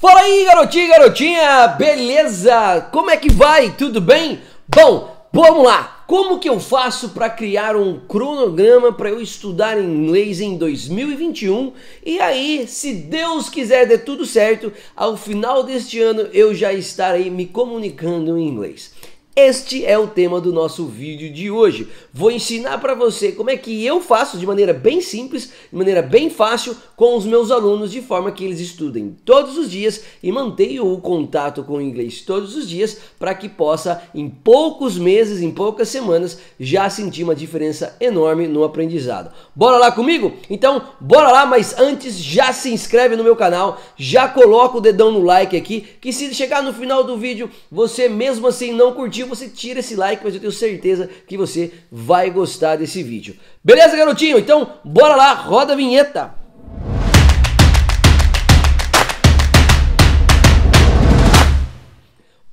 Fala aí, garotinha, e garotinha, beleza? Como é que vai? Tudo bem? Bom, vamos lá. Como que eu faço para criar um cronograma para eu estudar inglês em 2021? E aí, se Deus quiser dê tudo certo, ao final deste ano eu já estarei me comunicando em inglês. Este é o tema do nosso vídeo de hoje. Vou ensinar para você como é que eu faço de maneira bem simples, de maneira bem fácil com os meus alunos de forma que eles estudem todos os dias e mantenham o contato com o inglês todos os dias para que possa em poucos meses, em poucas semanas já sentir uma diferença enorme no aprendizado. Bora lá comigo? Então, bora lá, mas antes já se inscreve no meu canal, já coloca o dedão no like aqui, que se chegar no final do vídeo você mesmo assim não curtiu você tira esse like, mas eu tenho certeza que você vai gostar desse vídeo. Beleza, garotinho? Então, bora lá, roda a vinheta!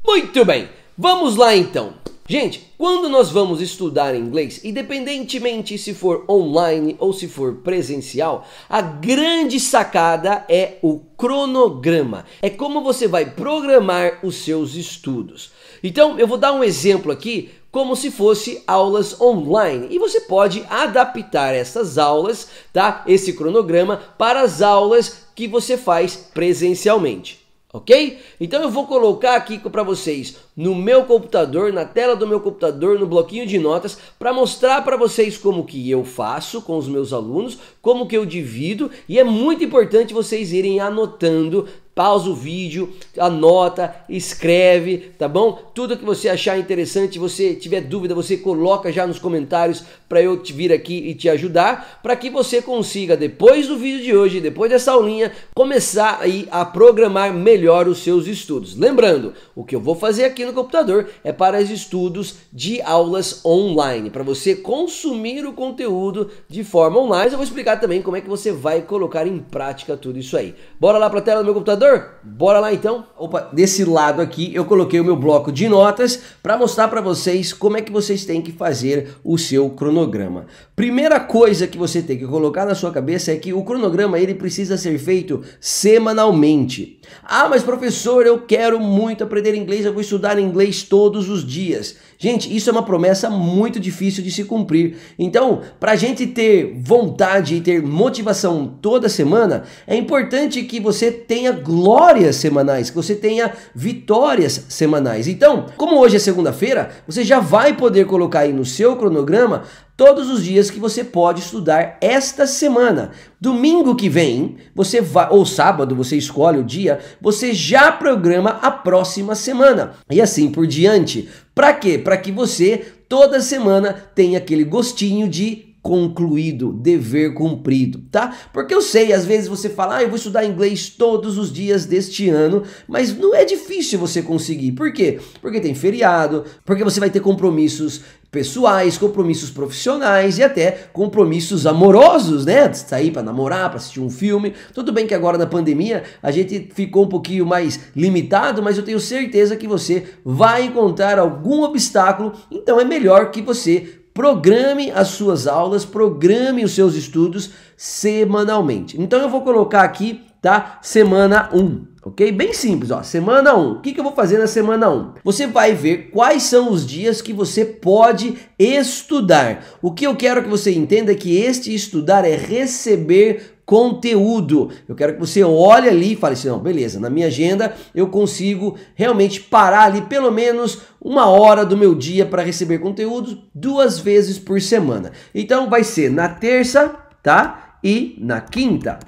Muito bem, vamos lá então. Gente, quando nós vamos estudar inglês, independentemente se for online ou se for presencial, a grande sacada é o cronograma. É como você vai programar os seus estudos. Então, eu vou dar um exemplo aqui como se fosse aulas online. E você pode adaptar essas aulas, tá? Esse cronograma para as aulas que você faz presencialmente. Ok? Então eu vou colocar aqui para vocês no meu computador, na tela do meu computador, no bloquinho de notas, para mostrar para vocês como que eu faço com os meus alunos, como que eu divido, e é muito importante vocês irem anotando pausa o vídeo, anota, escreve, tá bom? Tudo que você achar interessante, você tiver dúvida, você coloca já nos comentários para eu te vir aqui e te ajudar, para que você consiga depois do vídeo de hoje, depois dessa aulinha, começar aí a programar melhor os seus estudos. Lembrando, o que eu vou fazer aqui no computador é para estudos de aulas online, para você consumir o conteúdo de forma online. Eu vou explicar também como é que você vai colocar em prática tudo isso aí. Bora lá para a tela do meu computador computador? Bora lá então. Opa, desse lado aqui eu coloquei o meu bloco de notas para mostrar para vocês como é que vocês têm que fazer o seu cronograma. Primeira coisa que você tem que colocar na sua cabeça é que o cronograma ele precisa ser feito semanalmente. Ah, mas professor, eu quero muito aprender inglês, eu vou estudar inglês todos os dias. Gente, isso é uma promessa muito difícil de se cumprir. Então, para a gente ter vontade e ter motivação toda semana, é importante que você tenha glórias semanais, que você tenha vitórias semanais. Então, como hoje é segunda-feira, você já vai poder colocar aí no seu cronograma todos os dias que você pode estudar esta semana. Domingo que vem, você vai, ou sábado, você escolhe o dia, você já programa a próxima semana e assim por diante. Para quê? Para que você toda semana tenha aquele gostinho de concluído, dever cumprido, tá? Porque eu sei, às vezes você fala, ah, eu vou estudar inglês todos os dias deste ano, mas não é difícil você conseguir. Por quê? Porque tem feriado, porque você vai ter compromissos pessoais, compromissos profissionais e até compromissos amorosos, né? De sair para namorar, para assistir um filme. Tudo bem que agora na pandemia a gente ficou um pouquinho mais limitado, mas eu tenho certeza que você vai encontrar algum obstáculo, então é melhor que você Programe as suas aulas, programe os seus estudos semanalmente. Então eu vou colocar aqui, tá? Semana 1, ok? Bem simples, ó. Semana 1. O que, que eu vou fazer na semana 1? Você vai ver quais são os dias que você pode estudar. O que eu quero que você entenda é que este estudar é receber conteúdo. Eu quero que você olhe ali e fale assim: não, beleza, na minha agenda eu consigo realmente parar ali pelo menos uma hora do meu dia para receber conteúdo duas vezes por semana. Então vai ser na terça, tá? E na quinta.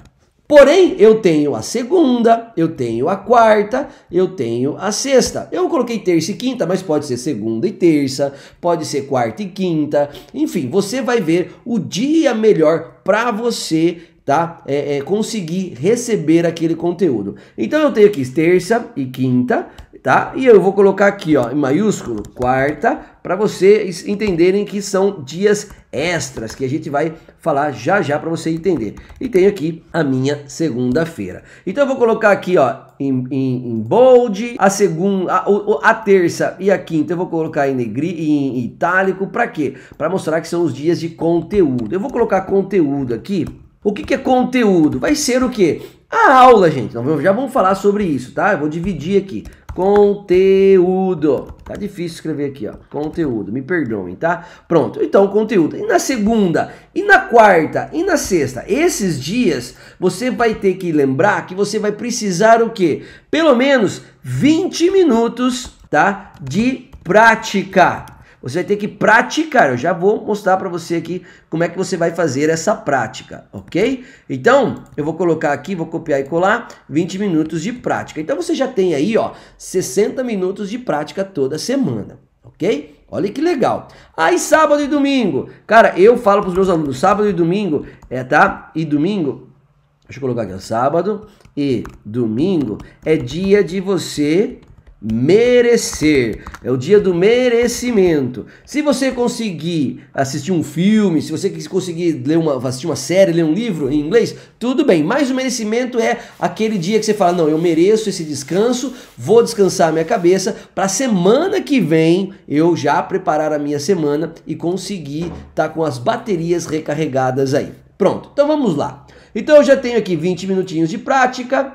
Porém, eu tenho a segunda, eu tenho a quarta, eu tenho a sexta. Eu coloquei terça e quinta, mas pode ser segunda e terça, pode ser quarta e quinta. Enfim, você vai ver o dia melhor para você tá? É, é, conseguir receber aquele conteúdo. Então eu tenho aqui terça e quinta, tá? E eu vou colocar aqui, ó, em maiúsculo, quarta, para vocês entenderem que são dias extras que a gente vai falar já já para você entender. E tenho aqui a minha segunda-feira. Então eu vou colocar aqui, ó, em, em, em bold, a segunda, a, a, terça e a quinta eu vou colocar em negri, em itálico, para quê? Para mostrar que são os dias de conteúdo. Eu vou colocar conteúdo aqui o que, que é conteúdo? Vai ser o quê? A aula, gente. Então, já vamos falar sobre isso, tá? Eu vou dividir aqui. Conteúdo. Tá difícil escrever aqui, ó. Conteúdo. Me perdoem, tá? Pronto. Então, conteúdo. E na segunda, e na quarta, e na sexta. Esses dias, você vai ter que lembrar que você vai precisar o quê? Pelo menos 20 minutos, tá? De prática. Você vai ter que praticar. Eu já vou mostrar para você aqui como é que você vai fazer essa prática, ok? Então, eu vou colocar aqui, vou copiar e colar 20 minutos de prática. Então, você já tem aí, ó, 60 minutos de prática toda semana, ok? Olha que legal. Aí, sábado e domingo. Cara, eu falo para os meus alunos, sábado e domingo, é, tá? E domingo, deixa eu colocar aqui, ó, sábado e domingo é dia de você merecer. É o dia do merecimento. Se você conseguir assistir um filme, se você conseguir ler uma, assistir uma série, ler um livro em inglês, tudo bem. Mas o merecimento é aquele dia que você fala: não, eu mereço esse descanso, vou descansar minha cabeça para semana que vem eu já preparar a minha semana e conseguir estar tá com as baterias recarregadas aí. Pronto, então vamos lá. Então eu já tenho aqui 20 minutinhos de prática,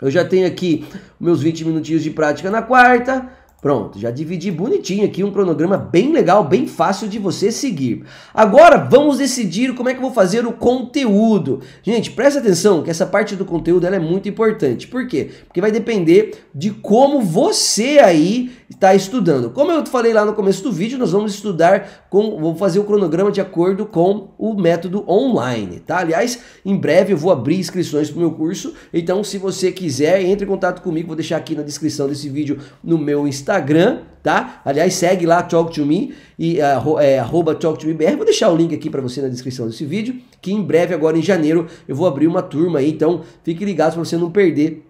eu já tenho aqui meus 20 minutinhos de prática na quarta. Pronto, já dividi bonitinho aqui um cronograma bem legal, bem fácil de você seguir. Agora vamos decidir como é que eu vou fazer o conteúdo. Gente, presta atenção que essa parte do conteúdo é muito importante. Por quê? Porque vai depender de como você aí está estudando. Como eu falei lá no começo do vídeo, nós vamos estudar com, vou fazer o cronograma de acordo com o método online, tá? Aliás, em breve eu vou abrir inscrições para o meu curso, então se você quiser, entre em contato comigo, vou deixar aqui na descrição desse vídeo no meu Instagram, tá? Aliás, segue lá Talk to Me e é, arroba Talk to Me Vou deixar o link aqui para você na descrição desse vídeo, que em breve, agora em janeiro, eu vou abrir uma turma aí, então fique ligado para você não perder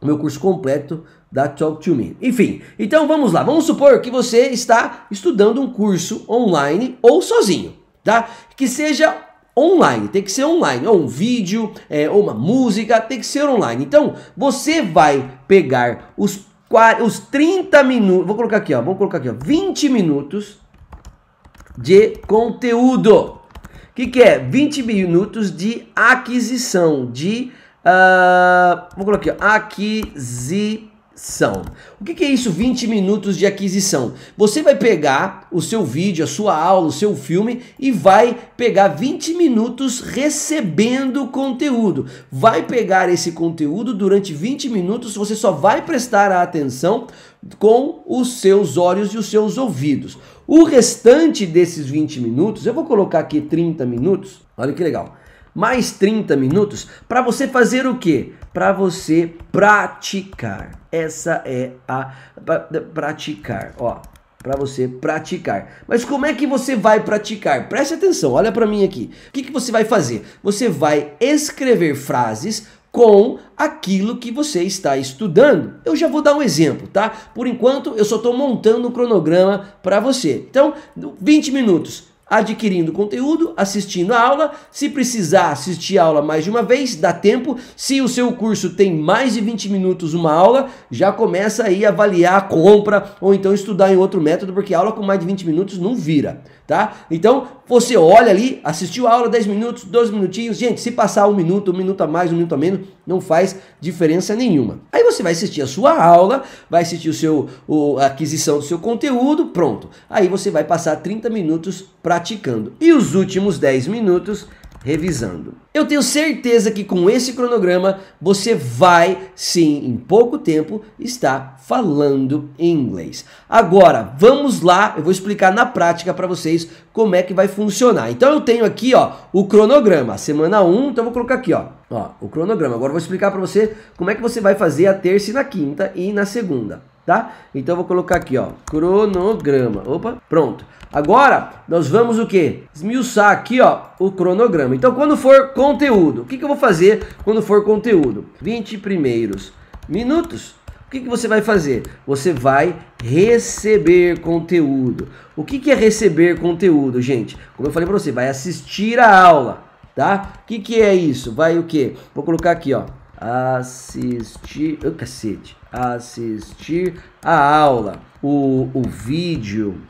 o meu curso completo da Talk to Me. Enfim, então vamos lá. Vamos supor que você está estudando um curso online ou sozinho, tá? Que seja online, tem que ser online, ou um vídeo, é, ou uma música, tem que ser online. Então, você vai pegar os, os 30 minutos, vou colocar aqui, ó, vamos colocar aqui, ó, 20 minutos de conteúdo. O que, que é? 20 minutos de aquisição, de ah, vou colocar aqui, ó, aquisição. O que, que é isso, 20 minutos de aquisição? Você vai pegar o seu vídeo, a sua aula, o seu filme e vai pegar 20 minutos recebendo conteúdo. Vai pegar esse conteúdo durante 20 minutos, você só vai prestar a atenção com os seus olhos e os seus ouvidos. O restante desses 20 minutos, eu vou colocar aqui 30 minutos, olha que legal mais 30 minutos para você fazer o quê? Para você praticar. Essa é a praticar, ó, para você praticar. Mas como é que você vai praticar? Preste atenção, olha para mim aqui. O que, que você vai fazer? Você vai escrever frases com aquilo que você está estudando. Eu já vou dar um exemplo, tá? Por enquanto, eu só estou montando um cronograma para você. Então, 20 minutos adquirindo conteúdo, assistindo a aula. Se precisar assistir a aula mais de uma vez, dá tempo. Se o seu curso tem mais de 20 minutos uma aula, já começa aí a avaliar a compra ou então estudar em outro método, porque aula com mais de 20 minutos não vira tá? Então, você olha ali, assistiu a aula 10 minutos, 12 minutinhos. Gente, se passar um minuto, um minuto a mais, um minuto a menos, não faz diferença nenhuma. Aí você vai assistir a sua aula, vai assistir o seu, o, a aquisição do seu conteúdo, pronto. Aí você vai passar 30 minutos praticando. E os últimos 10 minutos revisando. Eu tenho certeza que com esse cronograma você vai sim, em pouco tempo, estar falando inglês. Agora, vamos lá, eu vou explicar na prática para vocês como é que vai funcionar. Então eu tenho aqui, ó, o cronograma, semana 1, então eu vou colocar aqui, ó, ó, o cronograma. Agora eu vou explicar para você como é que você vai fazer a terça e na quinta e na segunda tá? Então vou colocar aqui, ó, cronograma. Opa, pronto. Agora nós vamos o que? Esmiuçar aqui, ó, o cronograma. Então quando for conteúdo, o que, que eu vou fazer quando for conteúdo? 20 primeiros minutos. O que, que você vai fazer? Você vai receber conteúdo. O que, que é receber conteúdo, gente? Como eu falei para você, vai assistir a aula, tá? O que, que é isso? Vai o quê? Vou colocar aqui, ó. Assistir... Oh, cacete assistir a aula. O, o vídeo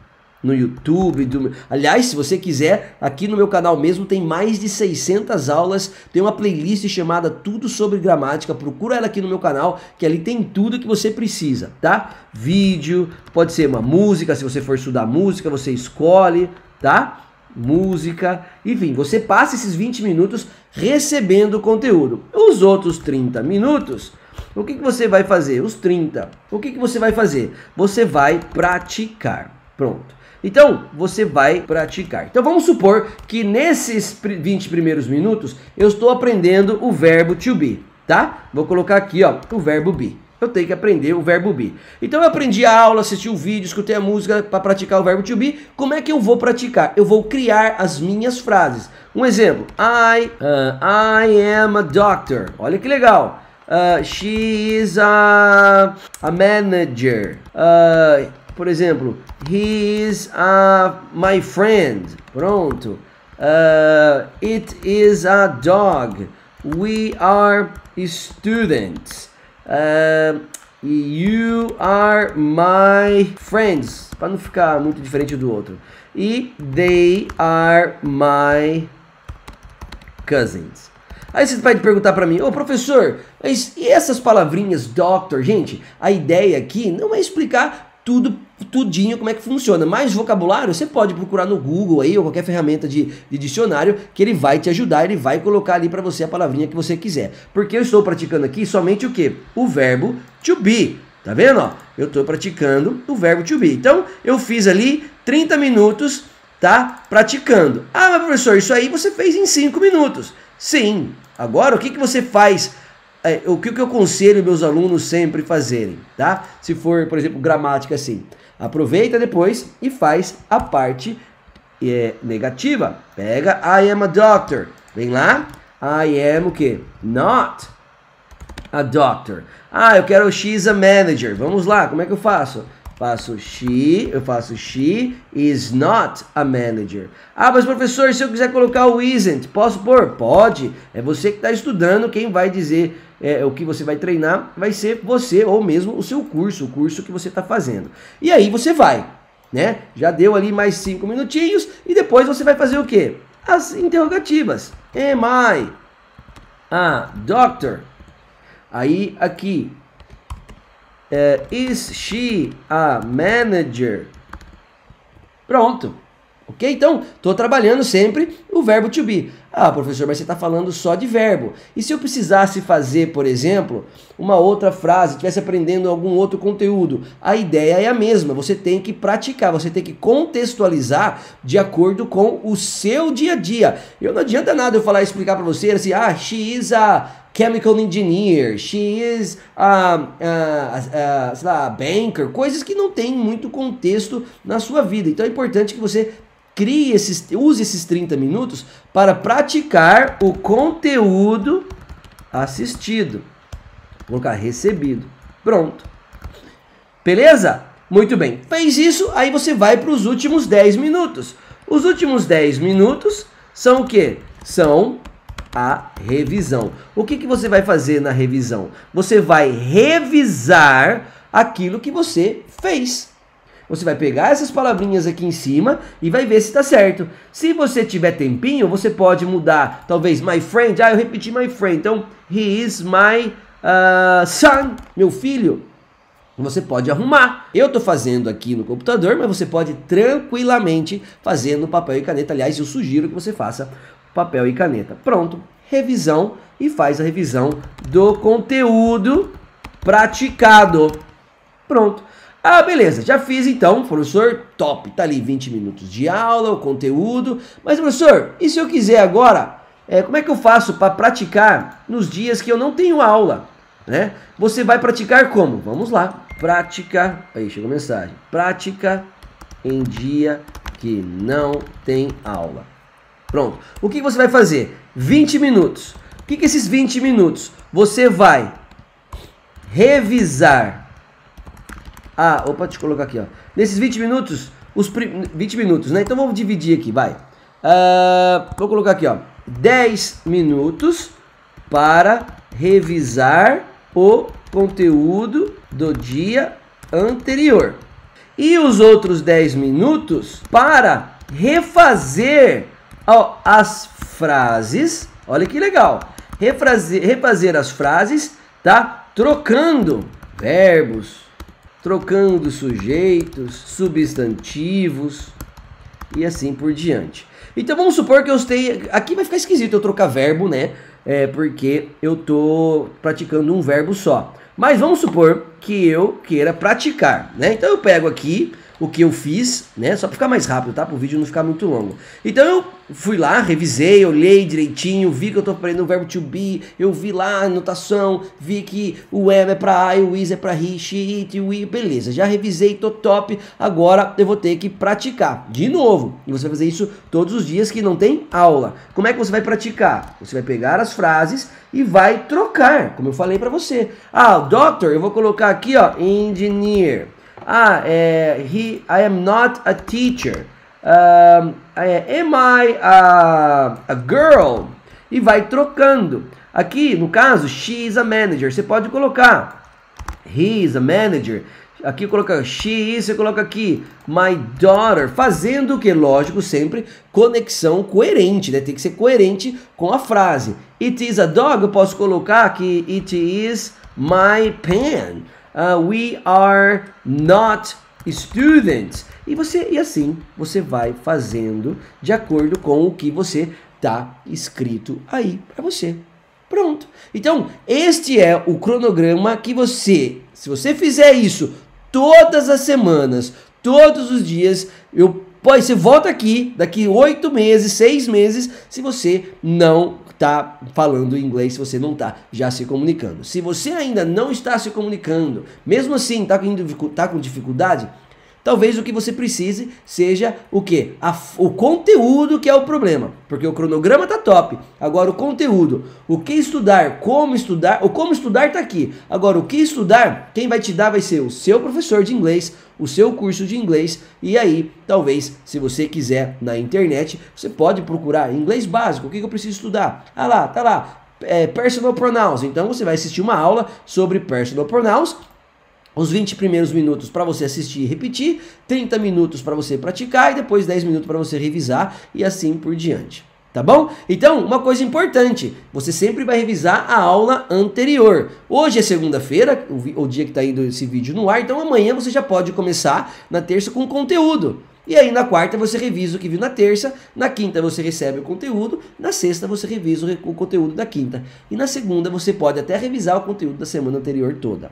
no YouTube. Do... Aliás, se você quiser, aqui no meu canal mesmo tem mais de 600 aulas. Tem uma playlist chamada Tudo sobre Gramática. Procura ela aqui no meu canal, que ali tem tudo que você precisa, tá? Vídeo, pode ser uma música, se você for estudar música, você escolhe, tá? Música, enfim, você passa esses 20 minutos recebendo conteúdo. Os outros 30 minutos o que, que você vai fazer? Os 30. O que, que você vai fazer? Você vai praticar. Pronto. Então, você vai praticar. Então, vamos supor que nesses 20 primeiros minutos eu estou aprendendo o verbo to be, tá? Vou colocar aqui, ó, o verbo be. Eu tenho que aprender o verbo be. Então, eu aprendi a aula, assisti o vídeo, escutei a música para praticar o verbo to be. Como é que eu vou praticar? Eu vou criar as minhas frases. Um exemplo: I, uh, I am a doctor. Olha que legal. Uh, she is a, a manager. Uh, por exemplo, he is a my friend. Pronto. Uh, it is a dog. We are students. Uh, you are my friends. Para não ficar muito diferente do outro. E they are my cousins. Aí você vai perguntar para mim, ô professor, mas e essas palavrinhas doctor? Gente, a ideia aqui não é explicar tudo tudinho como é que funciona. Mais vocabulário, você pode procurar no Google aí ou qualquer ferramenta de, de dicionário que ele vai te ajudar, ele vai colocar ali para você a palavrinha que você quiser. Porque eu estou praticando aqui somente o que? O verbo to be. Tá vendo? Ó? Eu estou praticando o verbo to be. Então, eu fiz ali 30 minutos tá? Praticando. Ah, mas professor, isso aí você fez em 5 minutos. Sim. Agora, o que, que você faz? É, o que, que eu conselho meus alunos sempre fazerem, tá? Se for, por exemplo, gramática assim. Aproveita depois e faz a parte é, negativa. Pega I am a doctor. Vem lá. I am o quê? Not a doctor. Ah, eu quero X a manager. Vamos lá, como é que eu faço? Faço she, eu faço she is not a manager. Ah, mas professor, se eu quiser colocar o isn't, posso pôr? Pode. É você que está estudando, quem vai dizer é, o que você vai treinar vai ser você ou mesmo o seu curso, o curso que você está fazendo. E aí você vai, né? Já deu ali mais cinco minutinhos e depois você vai fazer o quê? As interrogativas. Am I a doctor? Aí aqui é, is she a manager? Pronto. Ok? Então, estou trabalhando sempre o verbo to be. Ah, professor, mas você está falando só de verbo. E se eu precisasse fazer, por exemplo, uma outra frase, estivesse aprendendo algum outro conteúdo? A ideia é a mesma. Você tem que praticar, você tem que contextualizar de acordo com o seu dia a dia. Eu não adianta nada eu falar e explicar para você assim, ah, she is a chemical engineer, she is a, a, a, sei lá, a banker, coisas que não tem muito contexto na sua vida. Então é importante que você crie esses, use esses 30 minutos para praticar o conteúdo assistido. Vou colocar recebido. Pronto. Beleza? Muito bem. Fez isso, aí você vai para os últimos 10 minutos. Os últimos 10 minutos são o quê? São a revisão. O que, que você vai fazer na revisão? Você vai revisar aquilo que você fez. Você vai pegar essas palavrinhas aqui em cima e vai ver se está certo. Se você tiver tempinho, você pode mudar, talvez, my friend. Ah, eu repeti my friend. Então, he is my uh, son, meu filho. Você pode arrumar. Eu estou fazendo aqui no computador, mas você pode tranquilamente fazer no papel e caneta. Aliás, eu sugiro que você faça papel e caneta. Pronto, revisão e faz a revisão do conteúdo praticado. Pronto. Ah, beleza, já fiz então, professor, top, tá ali 20 minutos de aula, o conteúdo. Mas professor, e se eu quiser agora, é, como é que eu faço para praticar nos dias que eu não tenho aula, né? Você vai praticar como? Vamos lá. Prática, aí chegou a mensagem. Prática em dia que não tem aula. Pronto. O que você vai fazer? 20 minutos. O que, que esses 20 minutos? Você vai revisar. Ah, opa, deixa eu colocar aqui, ó. Nesses 20 minutos, os 20 minutos, né? Então vamos dividir aqui, vai. Uh, vou colocar aqui, ó. 10 minutos para revisar o conteúdo do dia anterior. E os outros 10 minutos para refazer Ó, as frases, olha que legal. Refrazer, refazer as frases, tá? Trocando verbos, trocando sujeitos, substantivos e assim por diante. Então vamos supor que eu esteja. Aqui vai ficar esquisito eu trocar verbo, né? É porque eu tô praticando um verbo só. Mas vamos supor que eu queira praticar, né? Então eu pego aqui o que eu fiz, né? Só para ficar mais rápido, tá? Para o vídeo não ficar muito longo. Então eu fui lá, revisei, olhei direitinho, vi que eu estou aprendendo o verbo to be, eu vi lá a anotação, vi que o am é para I, o is é para he, she, it, we, beleza. Já revisei, tô top. Agora eu vou ter que praticar de novo. E você vai fazer isso todos os dias que não tem aula. Como é que você vai praticar? Você vai pegar as frases e vai trocar, como eu falei para você. Ah, doctor, eu vou colocar aqui, ó, engineer. Ah, é, he, I am not a teacher. É, am I a, a girl? E vai trocando. Aqui, no caso, she is a manager. Você pode colocar he is a manager. Aqui coloca she is, você coloca aqui my daughter. Fazendo o que? Lógico, sempre conexão coerente, né? Tem que ser coerente com a frase. It is a dog, eu posso colocar aqui it is my pen. Uh, we are not students. E você e assim você vai fazendo de acordo com o que você tá escrito aí para você. Pronto. Então, este é o cronograma que você, se você fizer isso todas as semanas, todos os dias, eu pode você volta aqui daqui oito meses, seis meses, se você não tá falando inglês, se você não tá já se comunicando. Se você ainda não está se comunicando, mesmo assim tá com, tá com dificuldade, talvez o que você precise seja o que o conteúdo que é o problema. Porque o cronograma tá top. Agora o conteúdo, o que estudar, como estudar, o como estudar tá aqui. Agora o que estudar, quem vai te dar vai ser o seu professor de inglês, o seu curso de inglês e aí, talvez, se você quiser na internet, você pode procurar inglês básico, o que, que eu preciso estudar? Ah lá, tá lá, é, personal pronouns. Então você vai assistir uma aula sobre personal pronouns os 20 primeiros minutos para você assistir e repetir, 30 minutos para você praticar e depois 10 minutos para você revisar e assim por diante. Tá bom? Então, uma coisa importante: você sempre vai revisar a aula anterior. Hoje é segunda-feira, o, o dia que está indo esse vídeo no ar, então amanhã você já pode começar na terça com conteúdo. E aí na quarta você revisa o que viu na terça, na quinta você recebe o conteúdo, na sexta você revisa o conteúdo da quinta. E na segunda você pode até revisar o conteúdo da semana anterior toda.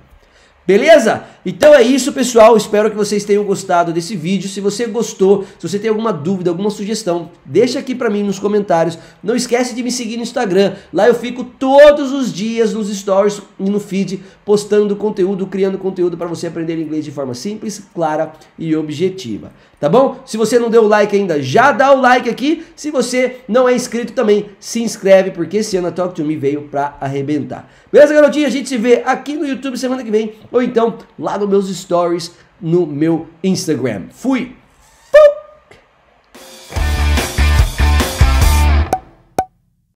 Beleza? Então é isso, pessoal. Espero que vocês tenham gostado desse vídeo. Se você gostou, se você tem alguma dúvida, alguma sugestão, deixa aqui para mim nos comentários. Não esquece de me seguir no Instagram. Lá eu fico todos os dias nos stories e no feed postando conteúdo, criando conteúdo para você aprender inglês de forma simples, clara e objetiva tá bom? Se você não deu o like ainda, já dá o like aqui. Se você não é inscrito também, se inscreve, porque esse ano a Talk to Me veio pra arrebentar. Beleza, garotinha? A gente se vê aqui no YouTube semana que vem, ou então lá nos meus stories no meu Instagram. Fui!